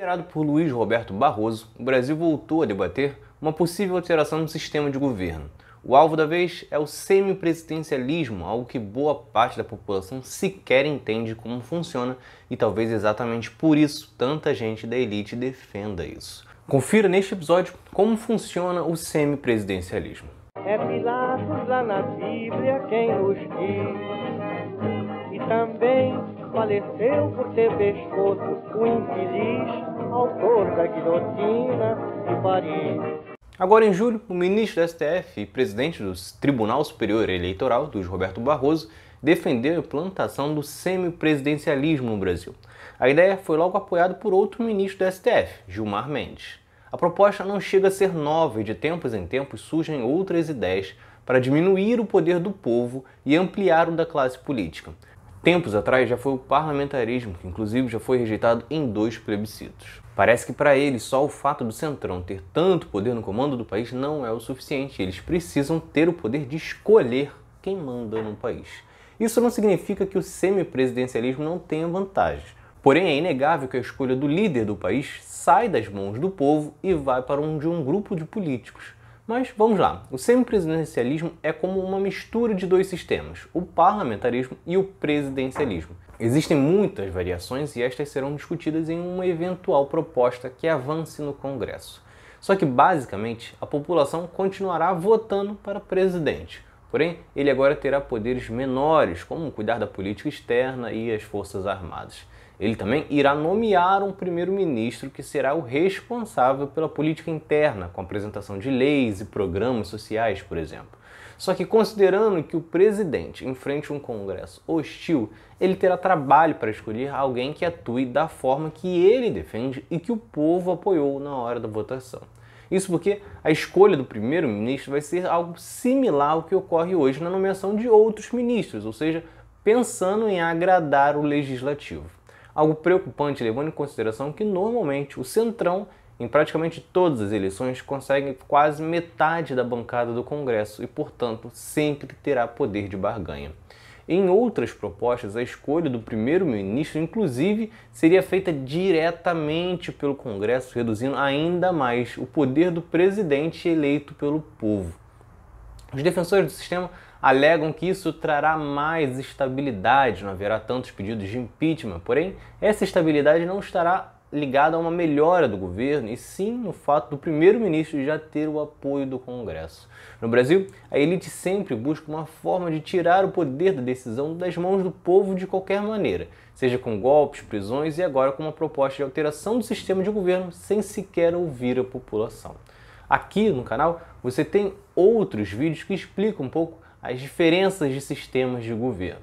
Liderado por Luiz Roberto Barroso, o Brasil voltou a debater uma possível alteração no sistema de governo. O alvo da vez é o semipresidencialismo, algo que boa parte da população sequer entende como funciona e talvez exatamente por isso tanta gente da elite defenda isso. Confira neste episódio como funciona o semipresidencialismo. É Pilatos lá na Bíblia quem nos diz e também faleceu por ter pescoço o infeliz autor da guilhotina de Paris. Agora em julho, o ministro do STF e presidente do Tribunal Superior Eleitoral, Luiz Roberto Barroso, defendeu a implantação do semipresidencialismo no Brasil. A ideia foi logo apoiada por outro ministro do STF, Gilmar Mendes. A proposta não chega a ser nova e de tempos em tempos surgem outras ideias para diminuir o poder do povo e ampliar o da classe política tempos atrás já foi o parlamentarismo, que inclusive já foi rejeitado em dois plebiscitos. Parece que para eles só o fato do Centrão ter tanto poder no comando do país não é o suficiente. Eles precisam ter o poder de escolher quem manda no país. Isso não significa que o semipresidencialismo não tenha vantagens. Porém, é inegável que a escolha do líder do país sai das mãos do povo e vai para um de um grupo de políticos, mas vamos lá. O semipresidencialismo é como uma mistura de dois sistemas, o parlamentarismo e o presidencialismo. Existem muitas variações e estas serão discutidas em uma eventual proposta que avance no Congresso. Só que, basicamente, a população continuará votando para presidente, Porém, ele agora terá poderes menores, como cuidar da política externa e as forças armadas. Ele também irá nomear um primeiro-ministro que será o responsável pela política interna, com apresentação de leis e programas sociais, por exemplo. Só que, considerando que o presidente enfrente um Congresso hostil, ele terá trabalho para escolher alguém que atue da forma que ele defende e que o povo apoiou na hora da votação. Isso porque a escolha do primeiro-ministro vai ser algo similar ao que ocorre hoje na nomeação de outros ministros, ou seja, pensando em agradar o legislativo. Algo preocupante, levando em consideração que normalmente o Centrão, em praticamente todas as eleições, consegue quase metade da bancada do Congresso e, portanto, sempre terá poder de barganha. Em outras propostas, a escolha do primeiro-ministro, inclusive, seria feita diretamente pelo Congresso, reduzindo ainda mais o poder do presidente eleito pelo povo. Os defensores do sistema alegam que isso trará mais estabilidade, não haverá tantos pedidos de impeachment, porém, essa estabilidade não estará ligada a uma melhora do governo, e sim no fato do primeiro-ministro já ter o apoio do Congresso. No Brasil, a elite sempre busca uma forma de tirar o poder da decisão das mãos do povo de qualquer maneira, seja com golpes, prisões e agora com uma proposta de alteração do sistema de governo sem sequer ouvir a população. Aqui no canal você tem outros vídeos que explicam um pouco as diferenças de sistemas de governo.